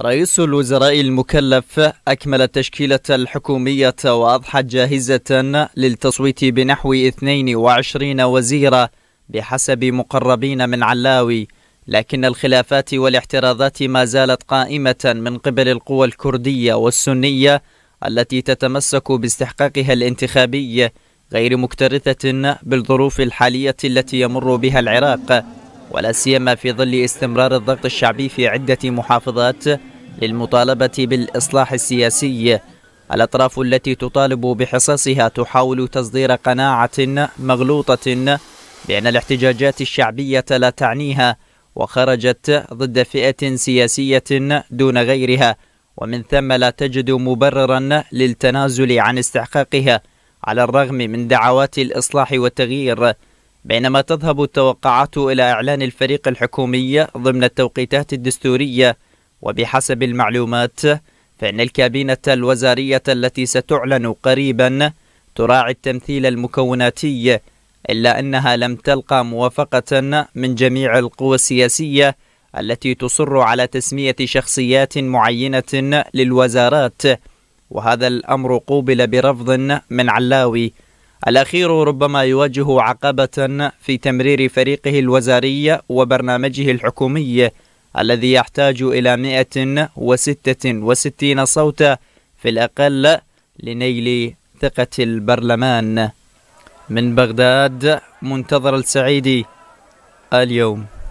رئيس الوزراء المكلف أكمل التشكيلة الحكومية وأضحت جاهزة للتصويت بنحو 22 وزيرة بحسب مقربين من علاوي لكن الخلافات والاعتراضات ما زالت قائمة من قبل القوى الكردية والسنية التي تتمسك باستحقاقها الانتخابي غير مكترثة بالظروف الحالية التي يمر بها العراق ولا سيما في ظل استمرار الضغط الشعبي في عدة محافظات للمطالبة بالإصلاح السياسي الأطراف التي تطالب بحصصها تحاول تصدير قناعة مغلوطة بأن الاحتجاجات الشعبية لا تعنيها وخرجت ضد فئة سياسية دون غيرها ومن ثم لا تجد مبررا للتنازل عن استحقاقها على الرغم من دعوات الإصلاح والتغيير بينما تذهب التوقعات إلى إعلان الفريق الحكومي ضمن التوقيتات الدستورية وبحسب المعلومات فإن الكابينة الوزارية التي ستعلن قريبا تراعي التمثيل المكوناتي إلا أنها لم تلقى موافقة من جميع القوى السياسية التي تصر على تسمية شخصيات معينة للوزارات وهذا الأمر قوبل برفض من علاوي الأخير ربما يواجه عقبة في تمرير فريقه الوزاري وبرنامجه الحكومي الذي يحتاج إلى 166 صوتا في الأقل لنيل ثقة البرلمان من بغداد منتظر السعيدي اليوم